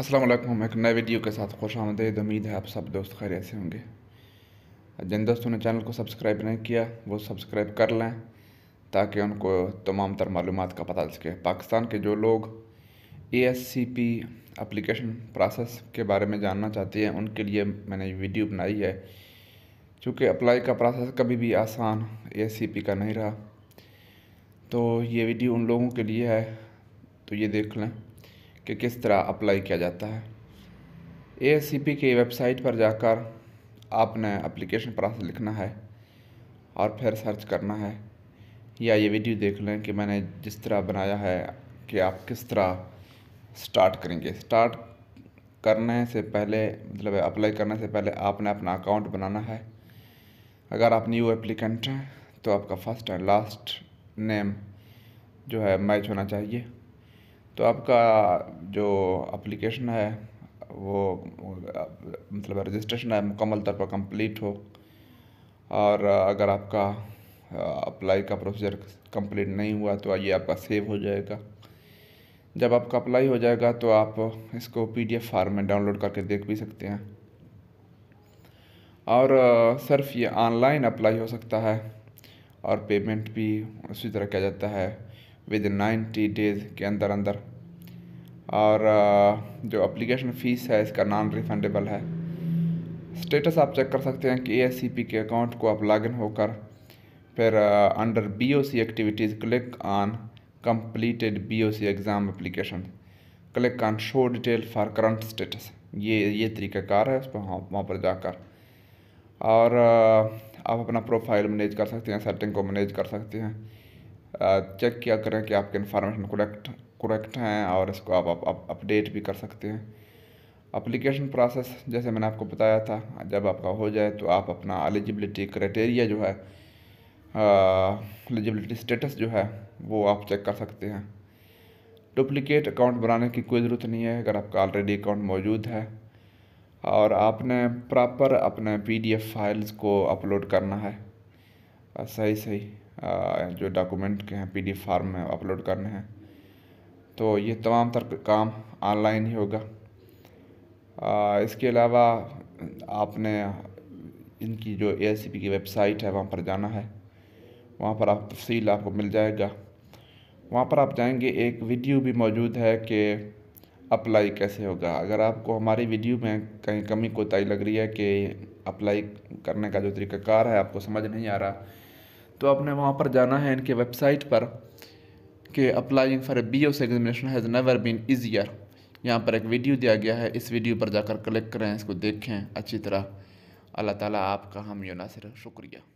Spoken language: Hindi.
असलम एक नए वीडियो के साथ खुश आमदेद उम्मीद है आप सब दोस्त खैर ऐसे होंगे जिन दोस्तों ने चैनल को सब्सक्राइब नहीं किया वो सब्सक्राइब कर लें ताकि उनको तमाम तर मालूम का पता चल सके पाकिस्तान के जो लोग A S C P application process के बारे में जानना चाहते हैं उनके लिए मैंने वीडियो बनाई है चूँकि अप्लाई का प्रोसेस कभी भी आसान ए एस सी पी का नहीं रहा तो ये वीडियो उन लोगों के लिए है तो ये देख लें कि किस तरह अप्लाई किया जाता है ए की वेबसाइट पर जाकर आपने अप्लीकेशन प्रास लिखना है और फिर सर्च करना है या ये वीडियो देख लें कि मैंने जिस तरह बनाया है कि आप किस तरह स्टार्ट करेंगे स्टार्ट करने से पहले मतलब अप्लाई करने से पहले आपने अपना अकाउंट बनाना है अगर आप न्यू एप्लीकेंट हैं तो आपका फर्स्ट एंड लास्ट नेम जो है मैच होना चाहिए तो आपका जो अप्लीकेशन है वो मतलब रजिस्ट्रेशन है मुकम्मल तौर पर कंप्लीट हो और अगर आपका अप्लाई का प्रोसीजर कंप्लीट नहीं हुआ तो ये आपका सेव हो जाएगा जब आपका अप्लाई हो जाएगा तो आप इसको पीडीएफ फार्म में डाउनलोड करके देख भी सकते हैं और सिर्फ ये ऑनलाइन अप्लाई हो सकता है और पेमेंट भी उसी तरह किया जाता है विद नाइन्टी डेज़ के अंदर अंदर और जो अप्लीकेशन फ़ीस है इसका नॉन रिफंडेबल है स्टेटस आप चेक कर सकते हैं कि ए के अकाउंट को आप लॉगिन होकर फिर under B O C activities click on completed B O C exam application click on show detail for current status ये ये तरीका कार है उस पर हाँ वहाँ पर जाकर और आप अपना प्रोफाइल मैनेज कर सकते हैं सेटिंग को मैनेज कर सकते हैं चेक किया करें कि आपके इन्फॉर्मेशन करेक्ट करेक्ट हैं और इसको आप अपडेट भी कर सकते हैं अप्लीकेशन प्रोसेस जैसे मैंने आपको बताया था जब आपका हो जाए तो आप अपना एलिजिबिलिटी क्राइटेरिया जो है एलिजिबिलिटी स्टेटस जो है वो आप चेक कर सकते हैं डुप्लिकेट अकाउंट बनाने की कोई ज़रूरत नहीं है अगर आपका ऑलरेडी अकाउंट मौजूद है और आपने प्रॉपर अपने पीडीएफ फाइल्स को अपलोड करना है सही सही जो डॉक्यूमेंट के हैं पी फार्म में अपलोड करने हैं तो ये तमाम तर काम ऑनलाइन ही होगा आ, इसके अलावा आपने इनकी जो ए की वेबसाइट है वहाँ पर जाना है वहाँ पर आप तफसील आपको मिल जाएगा वहाँ पर आप जाएंगे एक वीडियो भी मौजूद है कि अप्लाई कैसे होगा अगर आपको हमारी वीडियो में कहीं कमी कोताही लग रही है कि अप्लाई करने का जो तरीक़ाकार है आपको समझ नहीं आ रहा तो आपने वहाँ पर जाना है इनके वेबसाइट पर कि applying for A B S examination has never been easier यहाँ पर एक वीडियो दिया गया है इस वीडियो पर जाकर क्लिक करें इसको देखें अच्छी तरह अल्लाह ताला आपका हम यो नासिर शुक्रिया